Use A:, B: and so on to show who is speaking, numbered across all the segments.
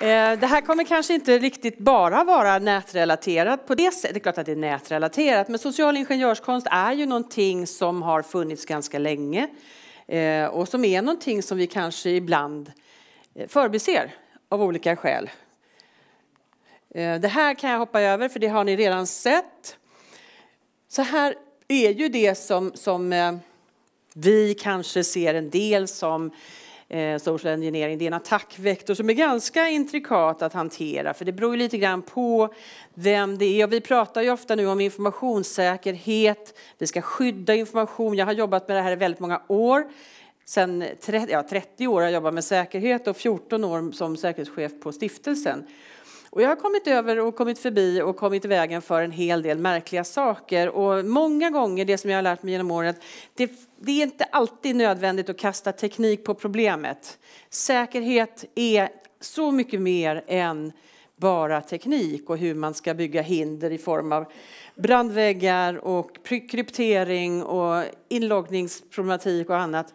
A: Eh, det här kommer kanske inte riktigt bara vara nätrelaterat på det sättet. Det är klart att det är nätrelaterat, men social ingenjörskonst är ju någonting som har funnits ganska länge eh, och som är någonting som vi kanske ibland eh, förbiser av olika skäl. Det här kan jag hoppa över, för det har ni redan sett. Så här är ju det som, som vi kanske ser en del som eh, social engineering. Det är en attackvektor som är ganska intrikat att hantera för det beror ju lite grann på vem det är. Och vi pratar ju ofta nu om informationssäkerhet, vi ska skydda information. Jag har jobbat med det här i väldigt många år. Sen 30, ja, 30 år har jag jobbat med säkerhet och 14 år som säkerhetschef på stiftelsen. Och jag har kommit över och kommit förbi och kommit i vägen för en hel del märkliga saker. Och många gånger, det som jag har lärt mig genom åren, det, det är inte alltid nödvändigt att kasta teknik på problemet. Säkerhet är så mycket mer än bara teknik och hur man ska bygga hinder i form av brandväggar och kryptering och inloggningsproblematik och annat.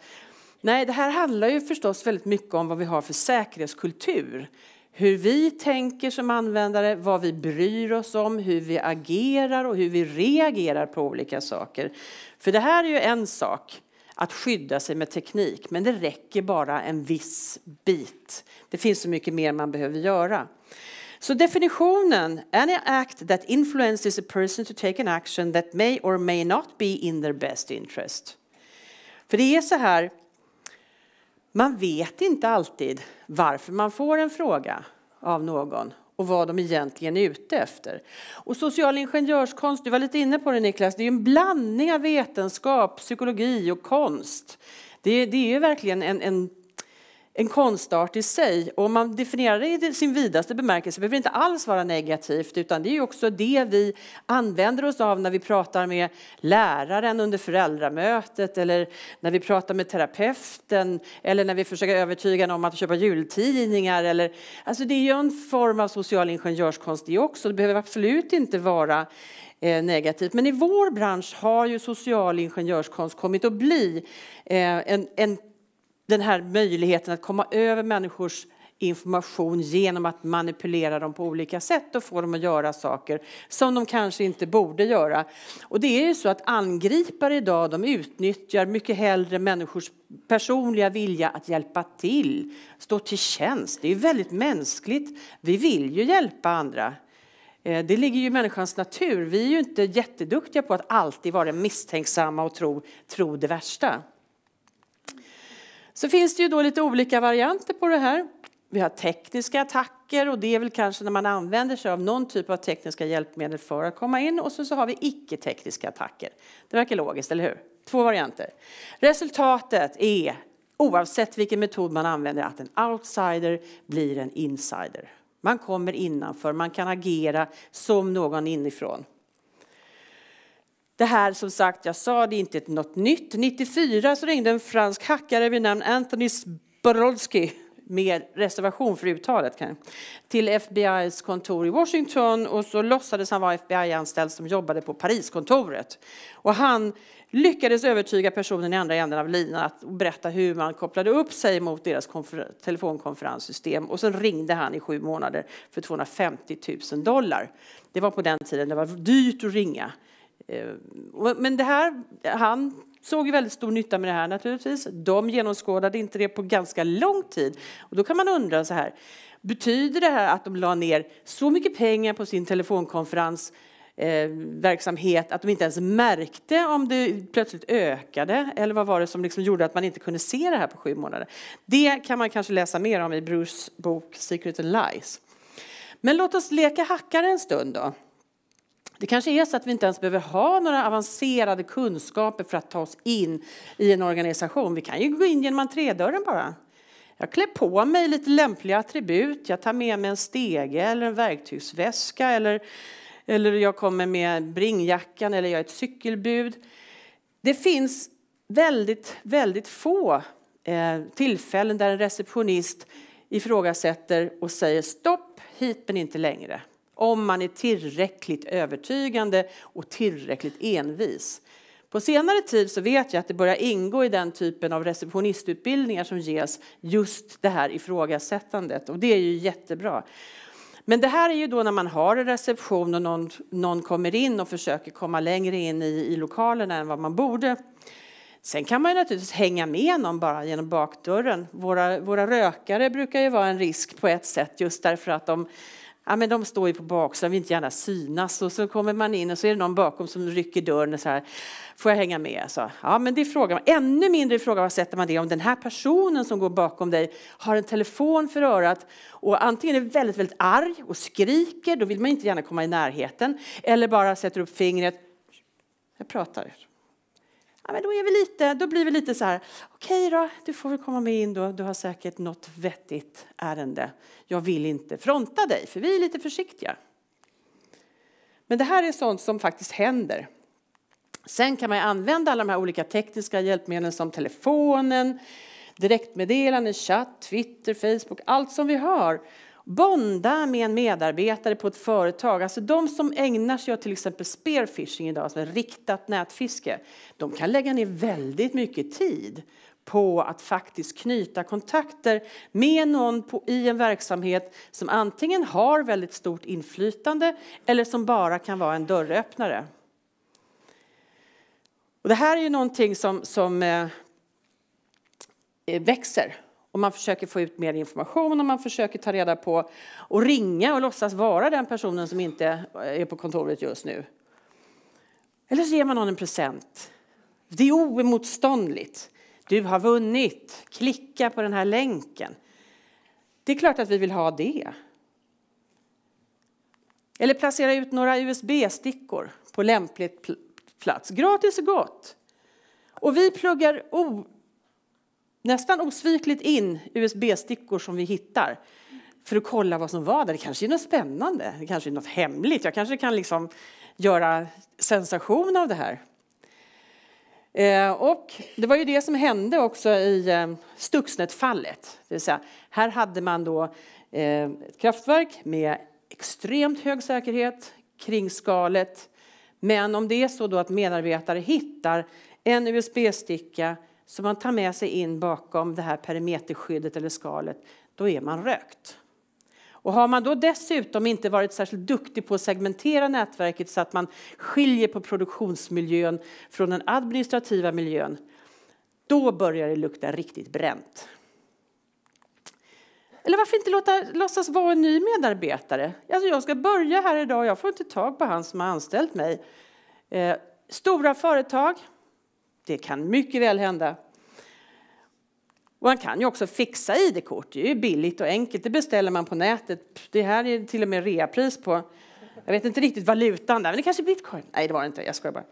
A: Nej, det här handlar ju förstås väldigt mycket om vad vi har för säkerhetskultur hur vi tänker som användare, vad vi bryr oss om, hur vi agerar och hur vi reagerar på olika saker. För det här är ju en sak, att skydda sig med teknik, men det räcker bara en viss bit. Det finns så mycket mer man behöver göra. Så definitionen, any act that influences a person to take an action that may or may not be in their best interest. För det är så här, man vet inte alltid varför man får en fråga av någon och vad de egentligen är ute efter. Och social ingenjörskonst, du var lite inne på det Niklas, det är en blandning av vetenskap, psykologi och konst. Det, det är verkligen en, en en konstart i sig. Och om man definierar det i sin vidaste bemärkelse behöver det inte alls vara negativt utan det är också det vi använder oss av när vi pratar med läraren under föräldramötet eller när vi pratar med terapeuten eller när vi försöker övertyga någon om att köpa jultidningar. Eller, alltså det är ju en form av social ingenjörskonst det också. Det behöver absolut inte vara eh, negativt. Men i vår bransch har ju social ingenjörskonst kommit att bli eh, en, en den här möjligheten att komma över människors information genom att manipulera dem på olika sätt och få dem att göra saker som de kanske inte borde göra. Och det är ju så att angripare idag de utnyttjar mycket hellre människors personliga vilja att hjälpa till, stå till tjänst. Det är ju väldigt mänskligt. Vi vill ju hjälpa andra. Eh, det ligger ju i människans natur. Vi är ju inte jätteduktiga på att alltid vara misstänksamma och tro, tro det värsta. Så finns det ju då lite olika varianter på det här. Vi har tekniska attacker och det är väl kanske när man använder sig av någon typ av tekniska hjälpmedel för att komma in. Och så, så har vi icke-tekniska attacker. Det verkar logiskt, eller hur? Två varianter. Resultatet är, oavsett vilken metod man använder, att en outsider blir en insider. Man kommer innanför, man kan agera som någon inifrån. Det här som sagt, jag sa, det är inte något nytt. 94 så ringde en fransk hackare vid namn Anthony Sborolsky med reservation för uttalet, till FBIs kontor i Washington och så låtsades han vara FBI-anställd som jobbade på Pariskontoret. Och han lyckades övertyga personen i andra änden av linan att berätta hur man kopplade upp sig mot deras telefonkonferenssystem och sen ringde han i sju månader för 250 000 dollar. Det var på den tiden det var dyrt att ringa. Eh, men det här, han såg väldigt stor nytta med det här naturligtvis. De genomskådade inte det på ganska lång tid. Och då kan man undra så här, betyder det här att de la ner så mycket pengar på sin telefonkonferens Eh, verksamhet, att de inte ens märkte om det plötsligt ökade eller vad var det som liksom gjorde att man inte kunde se det här på sju månader. Det kan man kanske läsa mer om i Bruce bok Secret and Lies. Men låt oss leka hackare en stund då. Det kanske är så att vi inte ens behöver ha några avancerade kunskaper för att ta oss in i en organisation. Vi kan ju gå in genom entrédörren bara. Jag klär på mig lite lämpliga attribut. Jag tar med mig en stege eller en verktygsväska eller, eller jag kommer med bringjackan eller jag är ett cykelbud. Det finns väldigt, väldigt få eh, tillfällen där en receptionist ifrågasätter och säger stopp, hit men inte längre om man är tillräckligt övertygande och tillräckligt envis. På senare tid så vet jag att det börjar ingå i den typen av receptionistutbildningar som ges just det här ifrågasättandet och det är ju jättebra. Men det här är ju då när man har en reception och någon, någon kommer in och försöker komma längre in i, i lokalerna än vad man borde. Sen kan man ju naturligtvis hänga med någon bara genom bakdörren. Våra, våra rökare brukar ju vara en risk på ett sätt just därför att de Ja, men de står ju på baksidan, vill inte gärna synas. Och så kommer man in och så är det någon bakom som rycker dörren och så här, får jag hänga med? Så, ja, men det är frågan. Ännu mindre fråga vad sätter man det om den här personen som går bakom dig har en telefon för örat och antingen är väldigt, väldigt arg och skriker, då vill man inte gärna komma i närheten, eller bara sätter upp fingret. Jag pratar ja, men då, är vi lite, då blir vi lite så här, okej okay då, du får väl komma med in då, du har säkert något vettigt ärende. Jag vill inte fronta dig, för vi är lite försiktiga. Men det här är sånt som faktiskt händer. Sen kan man använda alla de här olika tekniska hjälpmedlen som telefonen, direktmeddelanden, chatt, Twitter, Facebook, allt som vi har bonda med en medarbetare på ett företag. Alltså de som ägnar sig åt till exempel spearfishing idag, alltså riktat nätfiske, de kan lägga ner väldigt mycket tid på att faktiskt knyta kontakter med någon på, i en verksamhet som antingen har väldigt stort inflytande eller som bara kan vara en dörröppnare. Och det här är ju någonting som, som eh, växer och man försöker få ut mer information och man försöker ta reda på och ringa och låtsas vara den personen som inte eh, är på kontoret just nu. Eller så ger man någon en present. Det är oemotståndligt. Du har vunnit. Klicka på den här länken. Det är klart att vi vill ha det. Eller placera ut några USB-stickor på lämpligt plats. Gratis och gott. Och vi pluggar nästan osvikligt in USB-stickor som vi hittar för att kolla vad som var där. Det kanske är något spännande, det kanske är något hemligt. Jag kanske kan liksom göra sensation av det här. Eh, och det var ju det som hände också i eh, Stuxnet-fallet. Det vill säga, här hade man då eh, ett kraftverk med extremt hög säkerhet kring skalet. Men om det är så då att medarbetare hittar en USB-sticka som man tar med sig in bakom det här perimeterskyddet eller skalet, då är man rökt. Och har man då dessutom inte varit särskilt duktig på att segmentera nätverket så att man skiljer på produktionsmiljön från den administrativa miljön, då börjar det lukta riktigt bränt. Eller varför inte låta, låtsas vara en ny medarbetare? Alltså jag ska börja här idag, och jag får inte tag på han som har anställt mig. Eh, stora företag, det kan mycket väl hända. Och man kan ju också fixa ID-kort. Det är billigt och enkelt. Det beställer man på nätet. Det här är till och med reapris på. Jag vet inte riktigt valutan där, men det kanske är bitcoin. Nej, det var det inte. Jag skojar bara.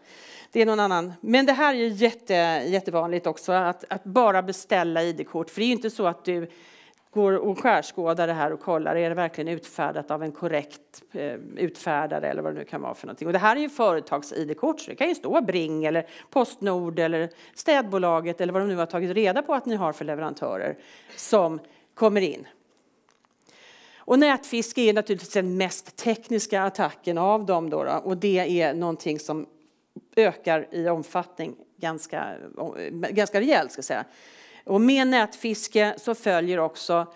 A: Det är någon annan. Men det här är ju jätte, jättevanligt också, att, att bara beställa ID-kort. För det är ju inte så att du går och skärskådar det här och kollar, är det verkligen utfärdat av en korrekt eh, utfärdare eller vad det nu kan vara för någonting. Och det här är ju företags-ID-kort så det kan ju stå Bring eller Postnord eller städbolaget eller vad de nu har tagit reda på att ni har för leverantörer som kommer in. Och nätfiske är naturligtvis den mest tekniska attacken av dem då, då och det är någonting som ökar i omfattning ganska, eh, ganska rejält ska jag säga. Och med nätfiske så följer också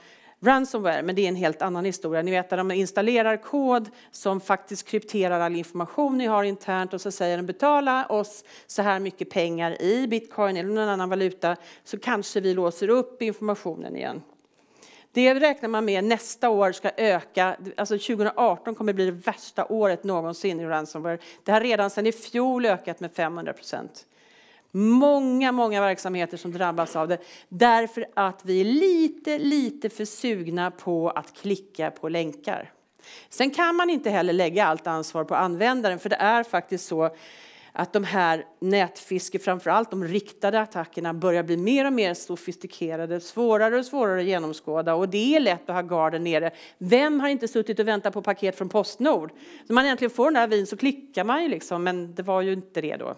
A: ransomware, men det är en helt annan historia. Ni vet när de installerar kod som faktiskt krypterar all information ni har internt och så säger de betala oss så här mycket pengar i bitcoin eller någon annan valuta så kanske vi låser upp informationen igen. Det räknar man med nästa år ska öka. Alltså 2018 kommer bli det värsta året någonsin i ransomware. Det har redan sedan i fjol ökat med 500 procent. Många, många verksamheter som drabbas av det därför att vi är lite, lite för sugna på att klicka på länkar. Sen kan man inte heller lägga allt ansvar på användaren för det är faktiskt så att de här nätfiske, framförallt de riktade attackerna, börjar bli mer och mer sofistikerade, svårare och svårare att genomskåda och det är lätt att ha garden nere. Vem har inte suttit och väntat på paket från Postnord? När man äntligen får den här vin så klickar man ju liksom, men det var ju inte det då.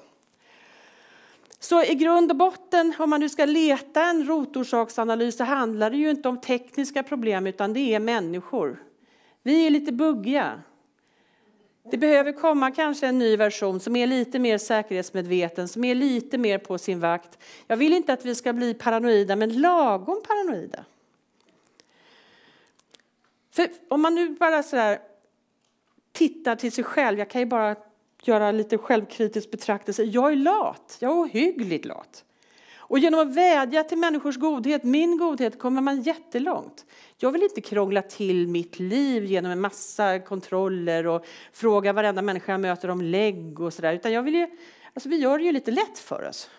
A: Så i grund och botten, om man nu ska leta en rotorsaksanalys, så handlar det ju inte om tekniska problem, utan det är människor. Vi är lite buggiga. Det behöver komma kanske en ny version som är lite mer säkerhetsmedveten, som är lite mer på sin vakt. Jag vill inte att vi ska bli paranoida, men lagom paranoida. För om man nu bara så tittar till sig själv, jag kan ju bara göra lite självkritisk betraktelse. Jag är lat, jag är ohyggligt lat. Och genom att vädja till människors godhet, min godhet, kommer man jättelångt. Jag vill inte krångla till mitt liv genom en massa kontroller och fråga varenda människa jag möter om lägg och sådär. Utan jag vill ju, alltså vi gör det ju lite lätt för oss.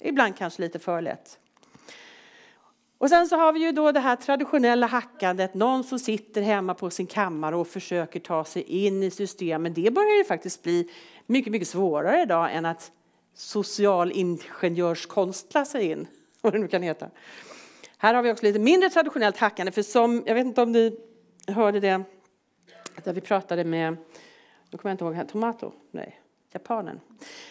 A: Ibland kanske lite för lätt. Och sen så har vi ju då det här traditionella hackandet, någon som sitter hemma på sin kammare och försöker ta sig in i systemen. Det börjar ju faktiskt bli mycket, mycket svårare idag än att socialingenjörskonstla sig in, vad det nu kan heta. Här har vi också lite mindre traditionellt hackande, för som, jag vet inte om ni hörde det, där vi pratade med, nu kommer jag inte ihåg, Tomato? Nej, japanen.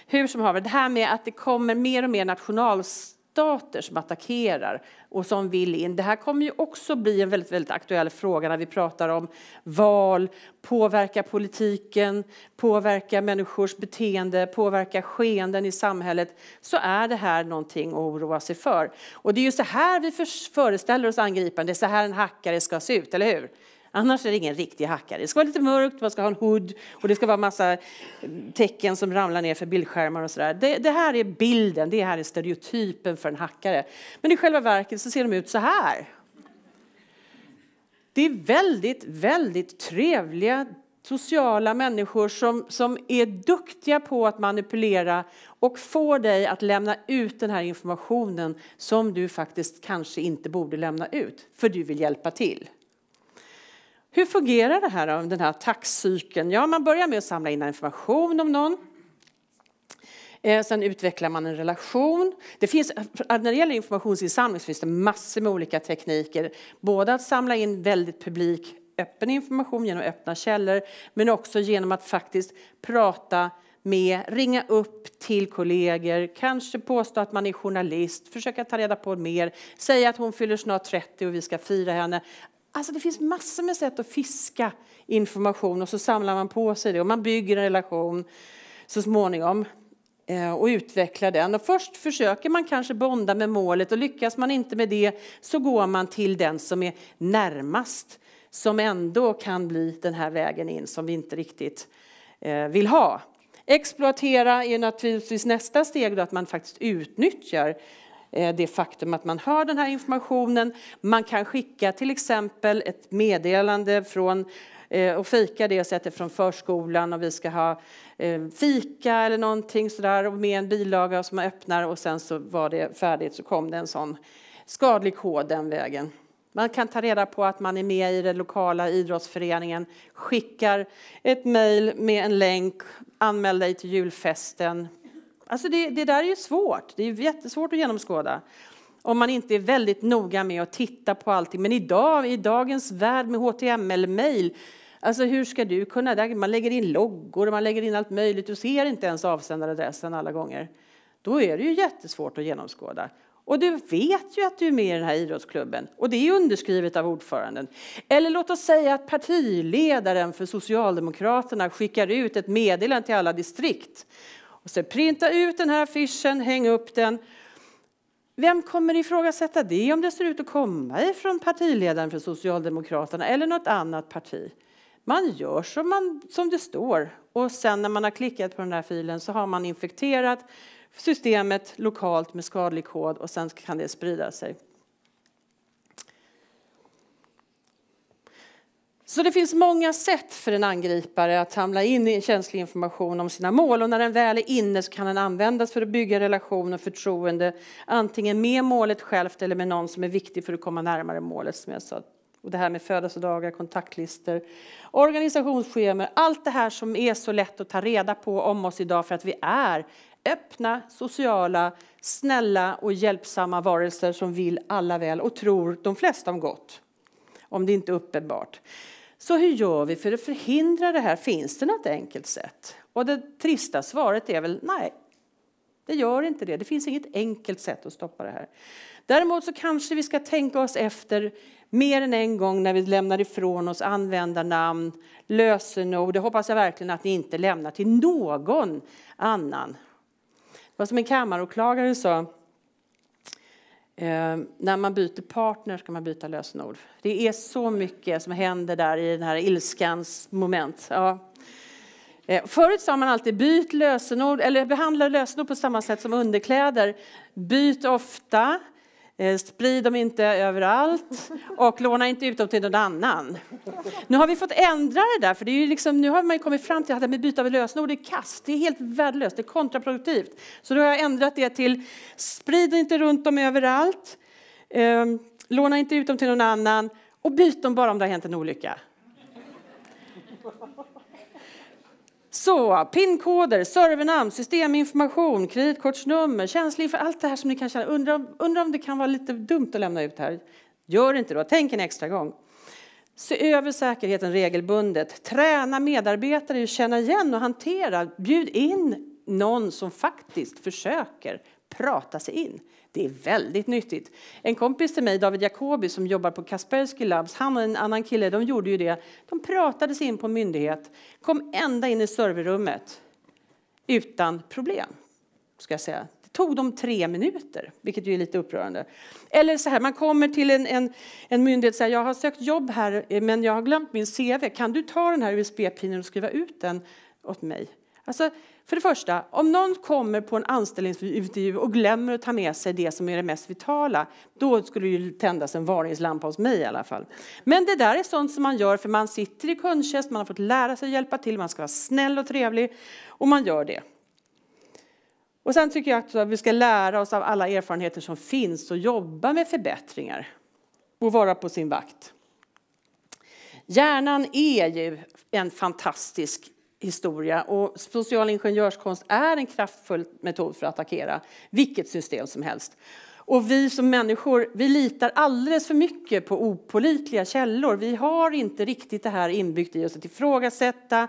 A: Hur som har det, det här med att det kommer mer och mer nationalstater stater som attackerar och som vill in. Det här kommer ju också bli en väldigt, väldigt aktuell fråga när vi pratar om val, påverka politiken, påverka människors beteende, påverka skeenden i samhället, så är det här någonting att oroa sig för. Och det är ju så här vi föreställer oss angripande, det är så här en hackare ska se ut, eller hur? Annars är det ingen riktig hackare. Det ska vara lite mörkt, man ska ha en hood och det ska vara massa eh, tecken som ramlar ner för bildskärmar och sådär. Det, det, här är bilden, det här är stereotypen för en hackare. Men i själva verket så ser de ut så här. Det är väldigt, väldigt trevliga sociala människor som, som är duktiga på att manipulera och få dig att lämna ut den här informationen som du faktiskt kanske inte borde lämna ut, för du vill hjälpa till. Hur fungerar det här, den här attackcykeln? Ja, man börjar med att samla in information om någon. Eh, sen utvecklar man en relation. Det finns, när det gäller informationsinsamling finns det massor med olika tekniker. Både att samla in väldigt publik, öppen information genom öppna källor men också genom att faktiskt prata med, ringa upp till kollegor, kanske påstå att man är journalist, försöka ta reda på mer, säga att hon fyller snart 30 och vi ska fira henne. Alltså det finns massor med sätt att fiska information och så samlar man på sig det och man bygger en relation så småningom eh, och utvecklar den. Och först försöker man kanske bonda med målet och lyckas man inte med det så går man till den som är närmast som ändå kan bli den här vägen in som vi inte riktigt eh, vill ha. Exploatera är naturligtvis nästa steg, då, att man faktiskt utnyttjar Eh, det faktum att man hör den här informationen. Man kan skicka till exempel ett meddelande från eh, och fika det och säga att det är från förskolan och vi ska ha eh, fika eller någonting sådär med en bilaga som man öppnar och sen så var det färdigt så kom det en sån skadlig kod den vägen. Man kan ta reda på att man är med i den lokala idrottsföreningen, skickar ett mejl med en länk, anmäl dig till julfesten, Alltså det, det där är ju svårt, det är jättesvårt att genomskåda. Om man inte är väldigt noga med att titta på allting. Men idag, i dagens värld med HTML-mail, Alltså hur ska du kunna, man lägger in loggor och man lägger in allt möjligt, du ser inte ens avsändaradressen alla gånger. Då är det ju jättesvårt att genomskåda. Och du vet ju att du är med i den här idrottsklubben och det är underskrivet av ordföranden. Eller låt oss säga att partiledaren för Socialdemokraterna skickar ut ett meddelande till alla distrikt och sen printa ut den här affischen, häng upp den. Vem kommer ifrågasätta det om det ser ut att komma ifrån partiledaren för Socialdemokraterna eller något annat parti? Man gör som, man, som det står och sen när man har klickat på den här filen så har man infekterat systemet lokalt med skadlig kod och sen kan det sprida sig. Så det finns många sätt för en angripare att samla in känslig information om sina mål och när den väl är inne så kan den användas för att bygga relation och förtroende antingen med målet självt eller med någon som är viktig för att komma närmare målet som jag sa. Och det här med födelsedagar, kontaktlistor, organisationsschemer, allt det här som är så lätt att ta reda på om oss idag för att vi är öppna, sociala, snälla och hjälpsamma varelser som vill alla väl och tror de flesta om gott om det inte är uppenbart. Så hur gör vi för att förhindra det här? Finns det något enkelt sätt? Och det trista svaret är väl nej. Det gör inte det. Det finns inget enkelt sätt att stoppa det här. Däremot så kanske vi ska tänka oss efter mer än en gång när vi lämnar ifrån oss användarnamn, lösenord. Det hoppas jag verkligen att ni inte lämnar till någon annan. Det var som en kammaråklagare sa Eh, när man byter partner ska man byta lösenord. Det är så mycket som händer där i den här ilskans moment. Ja. Eh, förut sa man alltid byt lösenord, eller behandla lösenord på samma sätt som underkläder. Byt ofta, Eh, sprid dem inte överallt och låna inte ut dem till någon annan. Nu har vi fått ändra det där, för det är liksom, nu har man kommit fram till att med byta av lösenord är kast. Det är helt värdelöst, det är kontraproduktivt. Så då har jag ändrat det till sprid inte runt dem överallt, ehm, låna inte ut dem till någon annan och byt dem bara om det har hänt en olycka. Så pinkoder, servernamn, systeminformation, kreditkortsnummer, känslig för allt det här som ni kan känna. Undrar om, undra om det kan vara lite dumt att lämna ut här. Gör inte då, tänk en extra gång. Se över säkerheten regelbundet. Träna medarbetare i att känna igen och hantera. Bjud in någon som faktiskt försöker prata sig in. Det är väldigt nyttigt. En kompis till mig, David Jacobi, som jobbar på Kaspersky Labs, han och en annan kille, de gjorde ju det. De pratade sig in på en myndighet, kom ända in i serverrummet utan problem, ska jag säga. Det tog dem tre minuter, vilket ju är lite upprörande. Eller så här, man kommer till en, en, en myndighet och säger jag har sökt jobb här men jag har glömt min CV. Kan du ta den här USB-pinnen och skriva ut den åt mig? Alltså, för det första, om någon kommer på en anställningsintervju och glömmer att ta med sig det som är det mest vitala, då skulle det ju tändas en varningslampa hos mig i alla fall. Men det där är sånt som man gör för man sitter i kundtjänst, man har fått lära sig att hjälpa till, man ska vara snäll och trevlig och man gör det. Och sen tycker jag att vi ska lära oss av alla erfarenheter som finns och jobba med förbättringar och vara på sin vakt. Hjärnan är ju en fantastisk historia. Och social ingenjörskonst är en kraftfull metod för att attackera vilket system som helst. Och vi som människor vi litar alldeles för mycket på opolitliga källor. Vi har inte riktigt det här inbyggt i oss att ifrågasätta,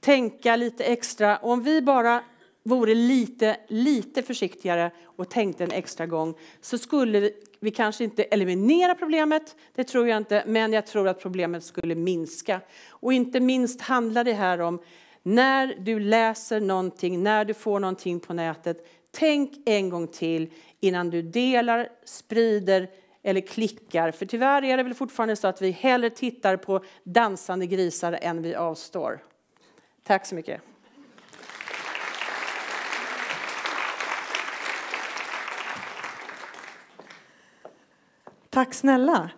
A: tänka lite extra. Och om vi bara vore lite, lite försiktigare och tänkte en extra gång så skulle vi kanske inte eliminera problemet, det tror jag inte, men jag tror att problemet skulle minska. Och inte minst handlar det här om när du läser någonting, när du får någonting på nätet, tänk en gång till innan du delar, sprider eller klickar. För tyvärr är det väl fortfarande så att vi hellre tittar på dansande grisar än vi avstår. Tack så mycket.
B: Tack snälla.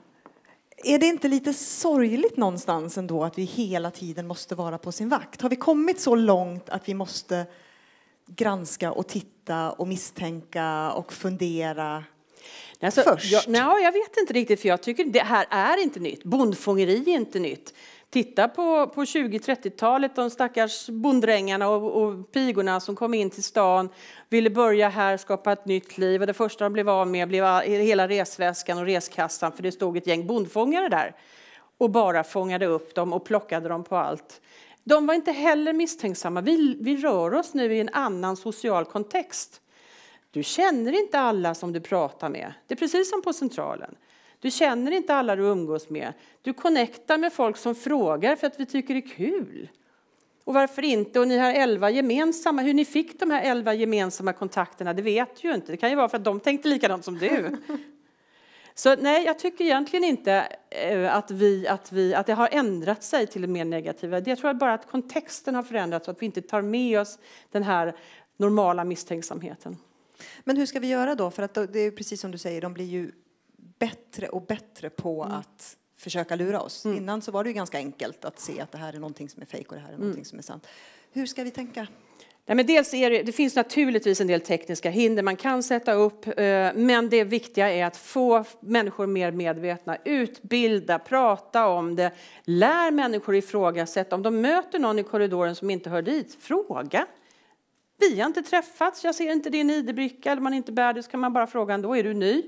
B: Är det inte lite sorgligt någonstans ändå att vi hela tiden måste vara på sin vakt? Har vi kommit så långt att vi måste granska och titta och misstänka och fundera alltså, först? Jag, nej, jag vet inte riktigt, för jag tycker det här är inte nytt. Bondfångeri är
A: inte nytt. Titta på, på 20-30-talet, de stackars bonddrängarna och, och, pigorna som kom in till stan, ville börja här, skapa ett nytt liv. Och det första de blev av med blev hela resväskan och reskassan, för det stod ett gäng bondfångare där och bara fångade upp dem och plockade dem på allt. De var inte heller misstänksamma. Vi, vi rör oss nu i en annan social kontext. Du känner inte alla som du pratar med. Det är precis som på Centralen. Du känner inte alla du umgås med. Du connectar med folk som frågar för att vi tycker det är kul. Och varför inte? Och ni har elva gemensamma. Hur ni fick de här elva gemensamma kontakterna, det vet ju inte. Det kan ju vara för att de tänkte likadant som du. Så nej, jag tycker egentligen inte eh, att, vi, att, vi, att det har ändrat sig till det mer negativa. Jag tror bara att kontexten har förändrats och att vi inte tar med oss den här normala misstänksamheten.
B: Men hur ska vi göra då? För att det är precis som du säger, de blir ju bättre och bättre på mm. att försöka lura oss. Mm. Innan så var det ju ganska enkelt att se att det här är någonting som är fejk och det här är mm. någonting som är sant. Hur ska vi tänka?
A: Nej, men dels det, det, finns naturligtvis en del tekniska hinder man kan sätta upp, eh, men det viktiga är att få människor mer medvetna, utbilda, prata om det, lär människor ifrågasätta. Om de möter någon i korridoren som inte hör dit, fråga. Vi har inte träffats, jag ser inte din id-bricka, eller man inte bär det, så kan man bara fråga ändå, är du ny?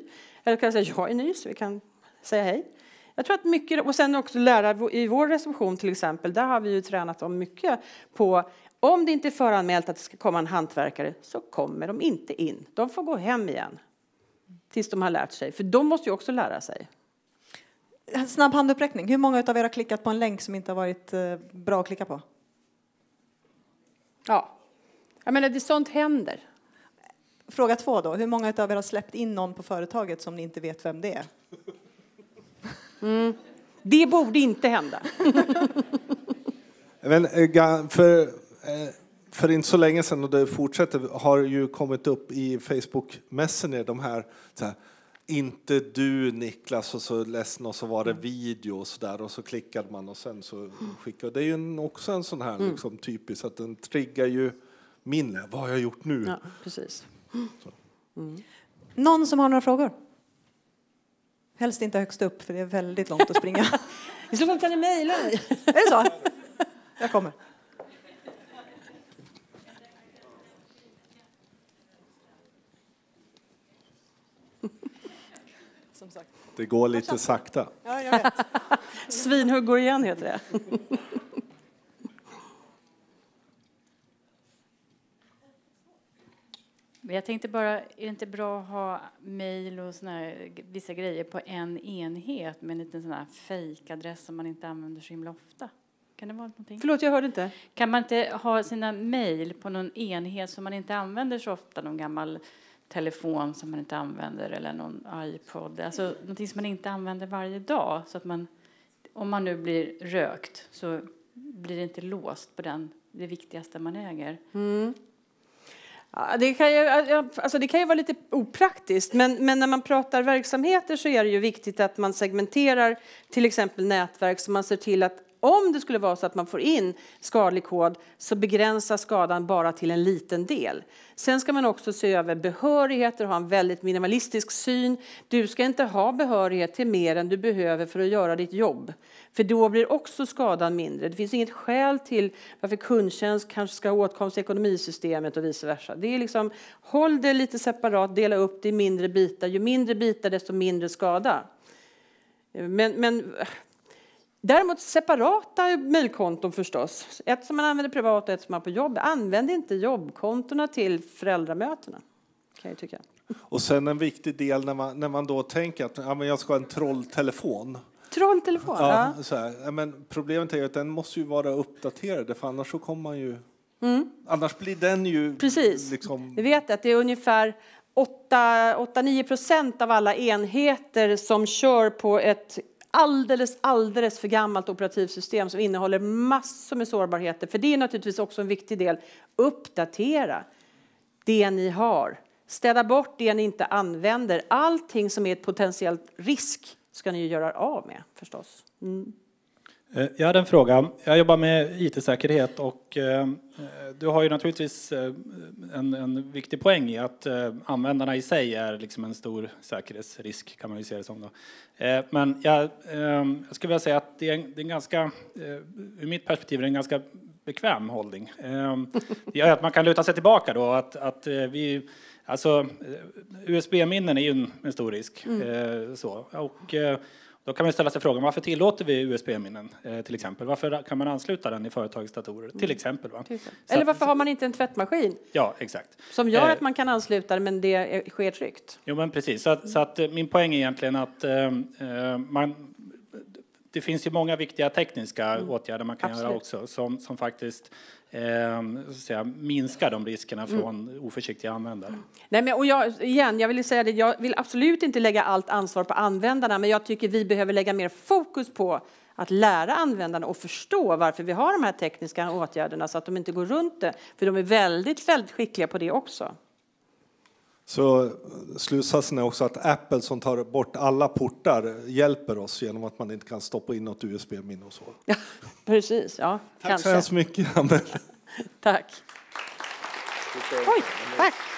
A: Eller kan jag säga jag är ny så vi kan säga hej. Jag tror att mycket, och sen också lära i vår reception till exempel, där har vi ju tränat dem mycket på om det inte är föranmält att det ska komma en hantverkare så kommer de inte in. De får gå hem igen
B: tills de har lärt sig, för de måste ju också lära sig. Snabb handuppräckning. Hur många av er har klickat på en länk som inte har varit eh, bra att klicka på? Ja, jag menar, det sånt händer. Fråga två då. Hur många av er har släppt in någon på företaget som ni inte vet vem det är? Mm. Det borde inte hända.
C: Men, eh, för, eh, för inte så länge sedan, och det fortsätter, har ju kommit upp i Facebook Messenger de här, här inte du Niklas och så ledsen och så var det video och så där och så klickade man och sen så skickade. Det är ju också en sån här mm. liksom, typisk att den triggar ju minne. Vad har jag gjort nu? Ja, precis. Mm.
B: Någon som har några frågor? Helst inte högst upp, för det är väldigt långt att springa. I så fall kan ni mejla mig. Är det så? Jag kommer.
D: Det går lite sakta. Ja, jag vet. Svinhuggor
A: igen heter det. jag tänkte bara, är det inte bra att ha mejl och såna här, vissa grejer på en enhet med en liten sån här fejkadress som man inte använder så himla ofta? Kan det vara någonting? Förlåt, jag hörde inte. Kan man inte ha sina mejl på någon enhet som man inte använder så ofta? Någon gammal telefon som man inte använder eller någon iPod. Alltså någonting som man inte använder varje dag. Så att man, om man nu blir rökt så blir det inte låst på den, det viktigaste man äger. Mm det, kan ju, alltså det kan ju vara lite opraktiskt, men, men när man pratar verksamheter så är det ju viktigt att man segmenterar till exempel nätverk så man ser till att om det skulle vara så att man får in skadlig kod så begränsas skadan bara till en liten del. Sen ska man också se över behörigheter och ha en väldigt minimalistisk syn. Du ska inte ha behörighet till mer än du behöver för att göra ditt jobb. För då blir också skadan mindre. Det finns inget skäl till varför kundtjänst kanske ska ha åtkomst till ekonomisystemet och vice versa. Det är liksom, håll det lite separat, dela upp det i mindre bitar. Ju mindre bitar desto mindre skada. Men, men Däremot separata mejlkonton förstås, ett som man använder privat och ett som man på jobb. Använd inte jobbkontona till föräldramötena. Kan jag tycka.
C: Och sen en viktig del när man, när man då tänker att ja, men jag ska ha en trolltelefon.
A: Trolltelefon? Ja,
C: Så här. Men problemet är ju att den måste ju vara uppdaterad för annars så kommer man ju... Mm. Annars blir den ju... Precis. Liksom...
A: Vi vet att det är ungefär 8-9 procent av alla enheter som kör på ett alldeles, alldeles för gammalt operativsystem som innehåller massor med sårbarheter. För det är naturligtvis också en viktig del. Uppdatera det ni har. Städa bort det ni inte använder. Allting som är ett potentiellt risk ska ni ju göra av med förstås. Mm.
D: Eh, jag hade en fråga. Jag jobbar med IT-säkerhet och eh, eh, du har ju naturligtvis en, en, viktig poäng i att användarna i sig är liksom en stor säkerhetsrisk kan man ju se det som. Då. Men jag, ehm, jag skulle vilja säga att det är, en, det är en ganska, ur mitt perspektiv, är en ganska bekväm hållning. Ehm, det gör att man kan luta sig tillbaka då att, att vi Alltså, USB-minnen är ju en, stor risk. Mm. så. Och, då kan man ställa sig frågan varför tillåter vi USB-minnen eh, till exempel? Varför kan man ansluta den i företagets datorer till mm. exempel? Va? Eller varför
A: har man inte en tvättmaskin?
D: Ja, exakt. Som gör eh. att man
A: kan ansluta den men det sker tryggt.
D: Jo men precis, så att, så att eh, min poäng är egentligen att man det finns ju många viktiga tekniska mm. åtgärder man kan Absolut. göra också som, som faktiskt eh, säga, minskar de riskerna mm. från oförsiktiga användare. Mm.
A: Nej, men, och jag, igen, jag, vill säga det, jag vill absolut inte lägga allt ansvar på användarna men jag tycker vi behöver lägga mer fokus på att lära användarna och förstå varför vi har de här tekniska åtgärderna så att de inte går runt det. För de är väldigt, väldigt skickliga på det också.
C: Så slutsatsen är också att Apple som tar bort alla portar hjälper oss genom att man inte kan stoppa in något USB-minne
A: och så. Ja, precis, ja. Tack kanske. så hemskt mycket, Amel. tack. Oj, tack.